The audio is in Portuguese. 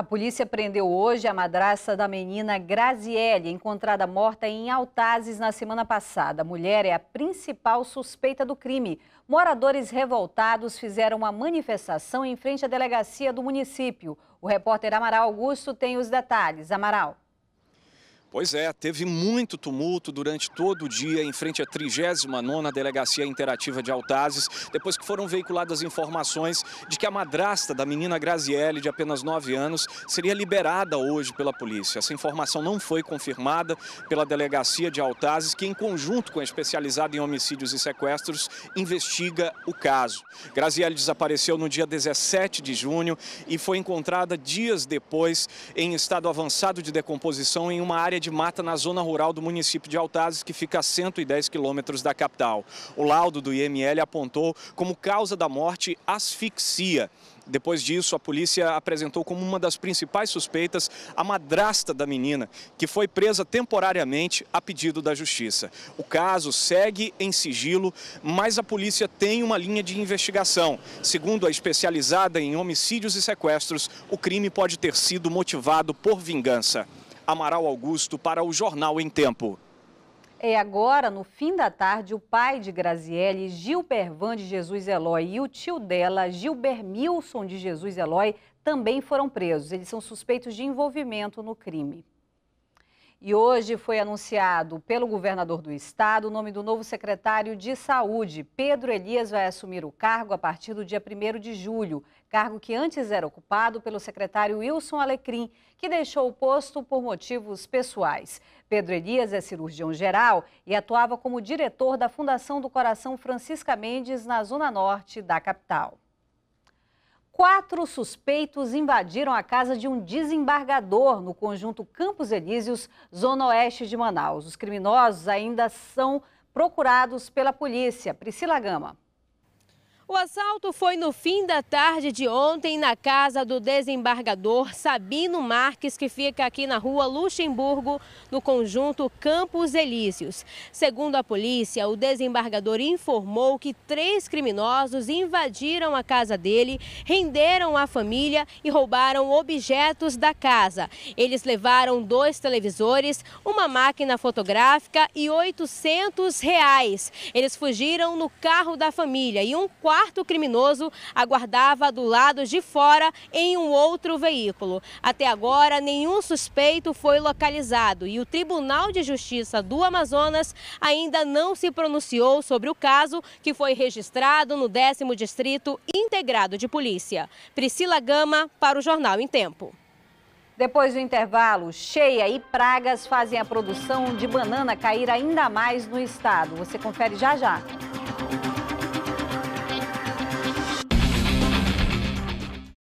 A polícia prendeu hoje a madraça da menina Graziele, encontrada morta em Altazes na semana passada. A mulher é a principal suspeita do crime. Moradores revoltados fizeram uma manifestação em frente à delegacia do município. O repórter Amaral Augusto tem os detalhes. Amaral. Pois é, teve muito tumulto durante todo o dia em frente à 39ª Delegacia Interativa de Altazes, depois que foram veiculadas informações de que a madrasta da menina Graziele, de apenas 9 anos, seria liberada hoje pela polícia. Essa informação não foi confirmada pela Delegacia de Altazes, que em conjunto com a especializada em homicídios e sequestros, investiga o caso. Graziele desapareceu no dia 17 de junho e foi encontrada dias depois em estado avançado de decomposição em uma área de mata na zona rural do município de Altazes, que fica a 110 quilômetros da capital. O laudo do IML apontou como causa da morte asfixia. Depois disso, a polícia apresentou como uma das principais suspeitas a madrasta da menina, que foi presa temporariamente a pedido da justiça. O caso segue em sigilo, mas a polícia tem uma linha de investigação. Segundo a especializada em homicídios e sequestros, o crime pode ter sido motivado por vingança. Amaral Augusto para o Jornal em Tempo. É agora, no fim da tarde, o pai de Graziele, Gil de Jesus Eloy, e o tio dela, Gilbermilson de Jesus Eloy, também foram presos. Eles são suspeitos de envolvimento no crime. E hoje foi anunciado pelo governador do estado o nome do novo secretário de Saúde. Pedro Elias vai assumir o cargo a partir do dia 1 de julho, cargo que antes era ocupado pelo secretário Wilson Alecrim, que deixou o posto por motivos pessoais. Pedro Elias é cirurgião geral e atuava como diretor da Fundação do Coração Francisca Mendes, na Zona Norte da capital. Quatro suspeitos invadiram a casa de um desembargador no conjunto Campos Elíseos, zona oeste de Manaus. Os criminosos ainda são procurados pela polícia. Priscila Gama. O assalto foi no fim da tarde de ontem na casa do desembargador Sabino Marques, que fica aqui na rua Luxemburgo, no conjunto Campos Elíseos. Segundo a polícia, o desembargador informou que três criminosos invadiram a casa dele, renderam a família e roubaram objetos da casa. Eles levaram dois televisores, uma máquina fotográfica e 800 reais. Eles fugiram no carro da família e um quarto quarto criminoso aguardava do lado de fora em um outro veículo. Até agora, nenhum suspeito foi localizado e o Tribunal de Justiça do Amazonas ainda não se pronunciou sobre o caso que foi registrado no 10 Distrito Integrado de Polícia. Priscila Gama para o Jornal em Tempo. Depois do intervalo, cheia e pragas fazem a produção de banana cair ainda mais no estado. Você confere já já.